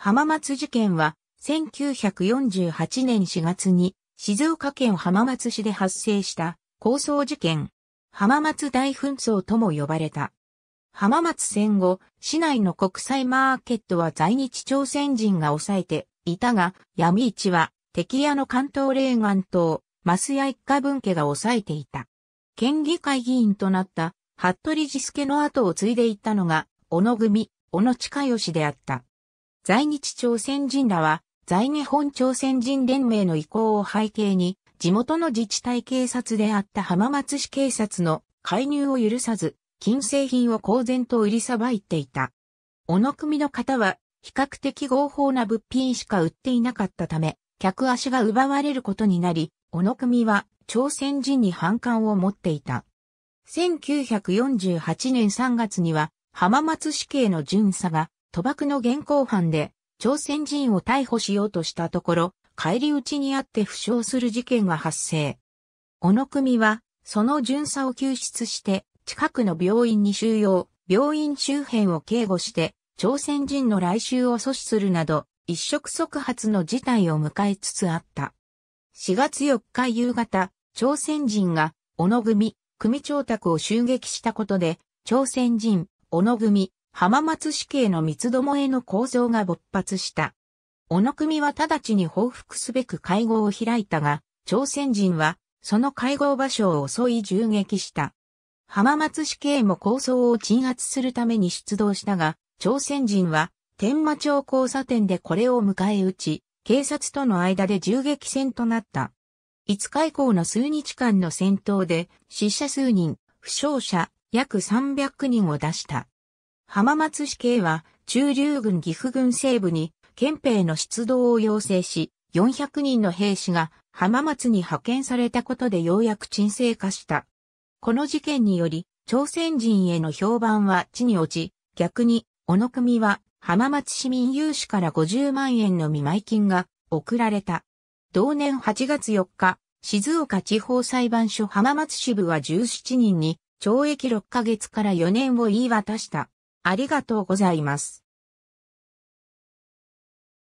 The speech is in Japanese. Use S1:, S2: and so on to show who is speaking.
S1: 浜松事件は、1948年4月に、静岡県浜松市で発生した、抗争事件。浜松大紛争とも呼ばれた。浜松戦後、市内の国際マーケットは在日朝鮮人が抑えていたが、闇市は、敵屋の関東霊岸島、増屋一家分家が抑えていた。県議会議員となった、服部治助の後を継いでいったのが、小野組、小野近吉であった。在日朝鮮人らは、在日本朝鮮人連盟の意向を背景に、地元の自治体警察であった浜松市警察の介入を許さず、金製品を公然と売りさばいていた。小野組の方は、比較的合法な物品しか売っていなかったため、客足が奪われることになり、小野組は朝鮮人に反感を持っていた。1948年3月には、浜松市警の巡査が賭博の現行犯で朝鮮人を逮捕しようとしたところ、帰り討ちにあって負傷する事件が発生。小野組は、その巡査を救出して、近くの病院に収容、病院周辺を警護して、朝鮮人の来襲を阻止するなど、一触即発の事態を迎えつつあった。4月4日夕方、朝鮮人が、小野組、組長宅を襲撃したことで、朝鮮人、小野組、浜松市警の三つどもえの構造が勃発した。小野組は直ちに報復すべく会合を開いたが、朝鮮人は、その会合場所を襲い銃撃した。浜松市警も構想を鎮圧するために出動したが、朝鮮人は、天馬町交差点でこれを迎え撃ち、警察との間で銃撃戦となった。5日以降の数日間の戦闘で死者数人、負傷者約300人を出した。浜松市警は中流軍岐阜軍西部に憲兵の出動を要請し、400人の兵士が浜松に派遣されたことでようやく沈静化した。この事件により、朝鮮人への評判は地に落ち、逆に、小野組は浜松市民有志から50万円の見舞金が送られた。同年8月4日、静岡地方裁判所浜松支部は17人に懲役6ヶ月から4年を言い渡した。ありがとうございます。